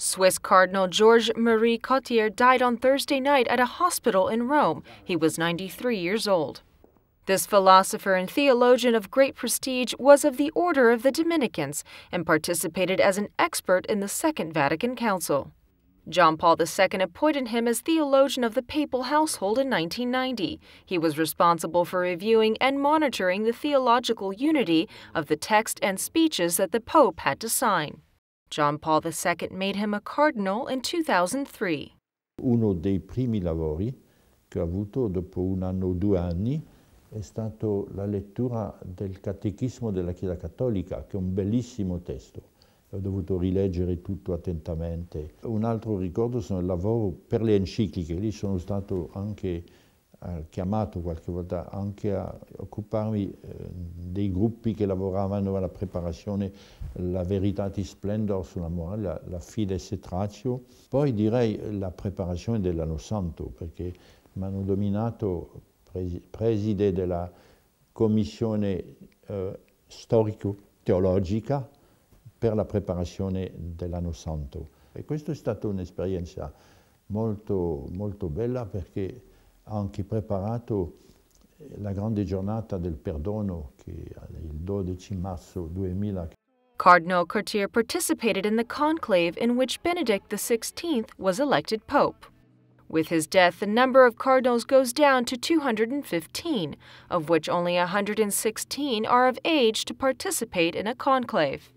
Swiss Cardinal Georges Marie Cottier died on Thursday night at a hospital in Rome. He was 93 years old. This philosopher and theologian of great prestige was of the Order of the Dominicans and participated as an expert in the Second Vatican Council. John Paul II appointed him as theologian of the papal household in 1990. He was responsible for reviewing and monitoring the theological unity of the text and speeches that the Pope had to sign. John Paul II made him a cardinal in 2003. Uno dei primi lavori che ho avuto dopo un anno o due anni è stato la lettura del Catechismo della Chiesa Cattolica, che è un bellissimo testo. Ho dovuto rileggere tutto attentamente. Un altro ricordo sono il lavoro per le encicliche, lì sono stato anche chiamato qualche volta anche a occuparmi eh, dei gruppi che lavoravano alla preparazione La verità di Splendor sulla morale, la Fides e Trazio, poi direi la preparazione dell'anno santo perché mi hanno dominato preside della commissione eh, storico-teologica per la preparazione dell'anno santo e questa è stata un'esperienza molto, molto bella perché anche preparato eh, la grande giornata del perdono che è il 12 marzo 2000. Cardinal Courtier participated in the conclave in which Benedict XVI was elected pope. With his death, the number of cardinals goes down to 215, of which only 116 are of age to participate in a conclave.